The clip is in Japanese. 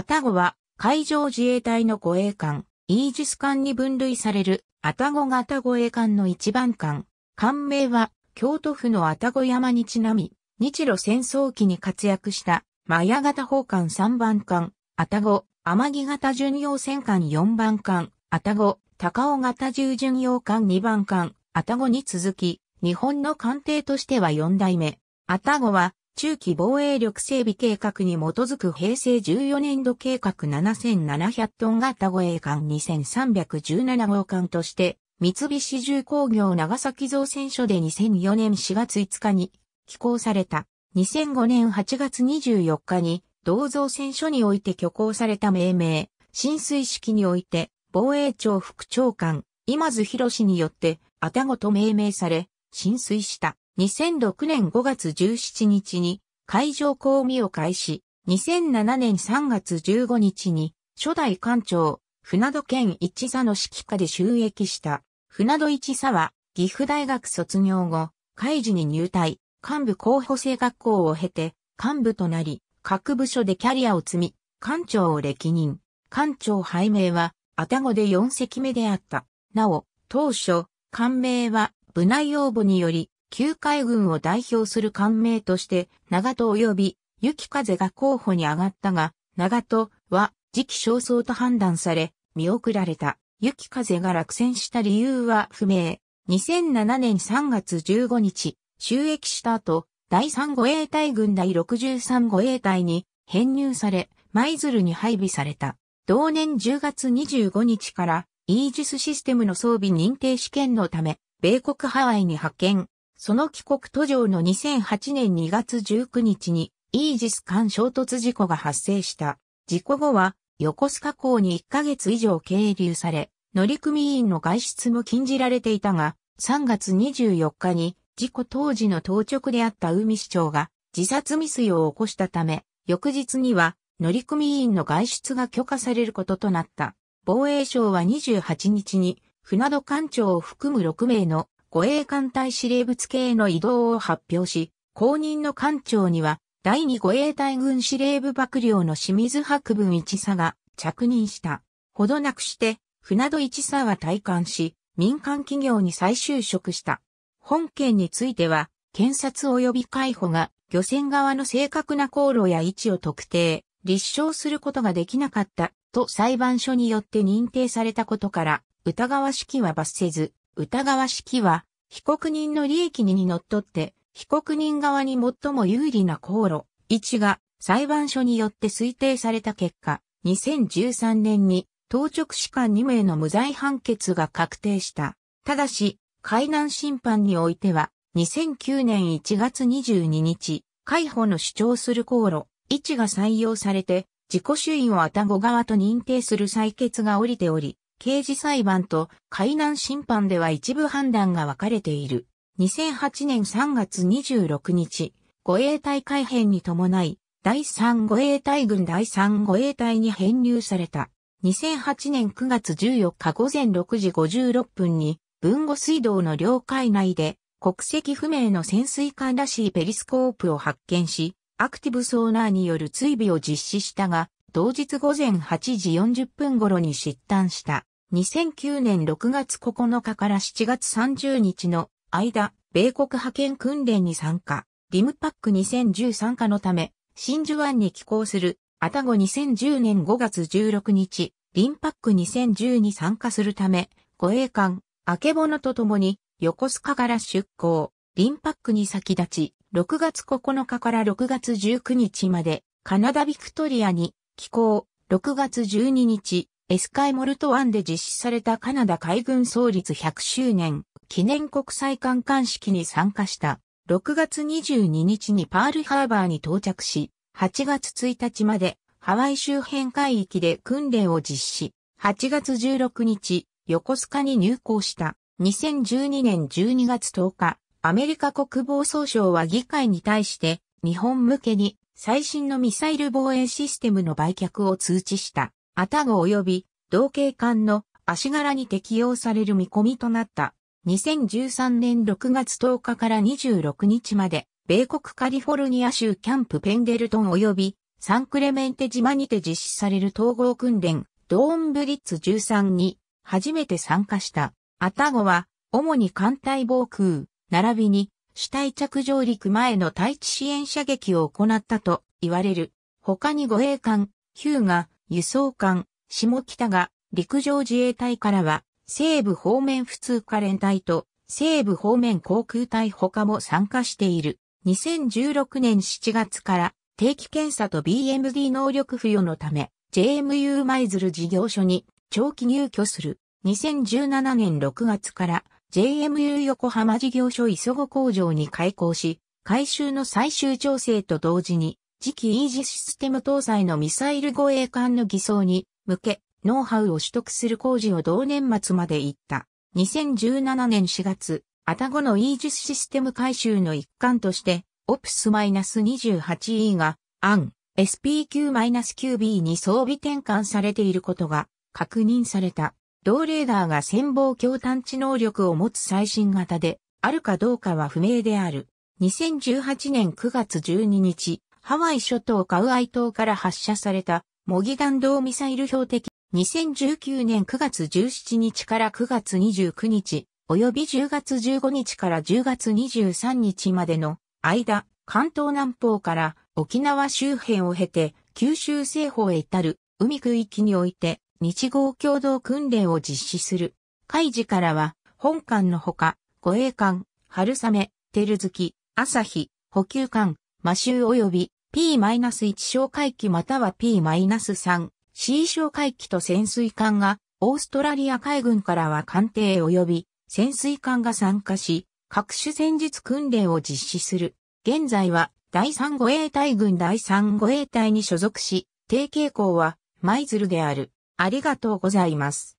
アタゴは海上自衛隊の護衛艦、イージス艦に分類されるアタゴ型護衛艦の一番艦。艦名は京都府のアタゴ山にちなみ、日露戦争期に活躍したマヤ型砲艦3番艦、アタゴ、天城型巡洋戦艦4番艦、アタゴ、高尾型重巡洋艦2番艦、アタゴに続き、日本の艦艇としては4代目。アタゴは中期防衛力整備計画に基づく平成14年度計画7700トン型護衛艦2317号艦として、三菱重工業長崎造船所で2004年4月5日に寄港された。2005年8月24日に、同造船所において挙行された命名、浸水式において、防衛庁副長官、今津博士によって、あたごと命名され、浸水した。2006年5月17日に海上公務を開始、2007年3月15日に初代館長、船戸県一座の指揮下で収益した。船戸一座は岐阜大学卒業後、海事に入隊、幹部候補生学校を経て、幹部となり、各部署でキャリアを積み、館長を歴任。館長拝命は、あたごで4隻目であった。なお、当初、官名は、部内応募により、旧海軍を代表する官名として、長門及び、雪風が候補に上がったが、長門は時期尚早と判断され、見送られた。雪風が落選した理由は不明。2007年3月15日、収益した後、第3護衛隊軍第63護衛隊に編入され、舞鶴に配備された。同年10月25日から、イージスシステムの装備認定試験のため、米国ハワイに派遣。その帰国途上の2008年2月19日にイージス艦衝突事故が発生した。事故後は横須賀港に1ヶ月以上経由され、乗組員の外出も禁じられていたが、3月24日に事故当時の当直であった海市長が自殺未遂を起こしたため、翌日には乗組員の外出が許可されることとなった。防衛省は28日に船戸艦長を含む6名の護衛艦隊司令け系の移動を発表し、後任の艦長には、第二護衛隊軍司令部幕僚の清水博文一佐が着任した。ほどなくして、船戸一佐は退官し、民間企業に再就職した。本件については、検察及び海保が漁船側の正確な航路や位置を特定、立証することができなかったと裁判所によって認定されたことから、疑わしきは罰せず、疑わしきは、被告人の利益ににのっとって、被告人側に最も有利な航路、位置が裁判所によって推定された結果、2013年に当直士官2名の無罪判決が確定した。ただし、海南審判においては、2009年1月22日、海保の主張する航路、位置が採用されて、自己主因をあたご側と認定する採決が降りており、刑事裁判と海南審判では一部判断が分かれている。2008年3月26日、護衛隊改編に伴い、第3護衛隊軍第3護衛隊に編入された。2008年9月14日午前6時56分に、文後水道の領海内で、国籍不明の潜水艦らしいペリスコープを発見し、アクティブソーナーによる追尾を実施したが、同日午前8時40分頃に失誕した。2009年6月9日から7月30日の間、米国派遣訓練に参加。リムパック2 0 1参加のため、真珠湾に寄港する、アタゴ2010年5月16日、リンパック2010に参加するため、護衛艦、アけボノとともに、横須賀から出港、リンパックに先立ち、6月9日から6月19日まで、カナダビクトリアに機構、6月12日、エスカイモルト湾で実施されたカナダ海軍創立100周年記念国際観艦式に参加した。6月22日にパールハーバーに到着し、8月1日までハワイ周辺海域で訓練を実施。8月16日、横須賀に入港した。2012年12月10日、アメリカ国防総省は議会に対して、日本向けに最新のミサイル防衛システムの売却を通知した、アタゴ及び同型艦の足柄に適用される見込みとなった。2013年6月10日から26日まで、米国カリフォルニア州キャンプペンデルトン及びサンクレメンテ島にて実施される統合訓練、ドーンブリッツ13に初めて参加した。アタゴは、主に艦隊防空、並びに死体着上陸前の対地支援射撃を行ったと言われる。他に護衛艦、ヒューが、輸送艦、下北が、陸上自衛隊からは、西部方面普通科連隊と、西部方面航空隊他も参加している。2016年7月から、定期検査と BMD 能力付与のため、JMU 舞鶴事業所に長期入居する。2017年6月から、JMU 横浜事業所磯子工場に開港し、改修の最終調整と同時に、次期イージスシステム搭載のミサイル護衛艦の偽装に向け、ノウハウを取得する工事を同年末まで行った。2017年4月、アタゴのイージスシステム改修の一環として、オプス -28E が、アン、SPQ-9B に装備転換されていることが確認された。同レーダーが潜望鏡探知能力を持つ最新型で、あるかどうかは不明である。2018年9月12日、ハワイ諸島カウアイ島から発射された、模擬弾道ミサイル標的。2019年9月17日から9月29日、及び10月15日から10月23日までの間、関東南方から沖縄周辺を経て、九州西方へ至る海区域において、日豪共同訓練を実施する。海事からは、本艦のほか、護衛艦、春雨、照月、朝日、補給艦、魔州及び P-1 小海機または P-3、C 小海機と潜水艦が、オーストラリア海軍からは艦艇及び潜水艦が参加し、各種戦術訓練を実施する。現在は、第3護衛隊軍第3護衛隊に所属し、低傾向は、舞鶴である。ありがとうございます。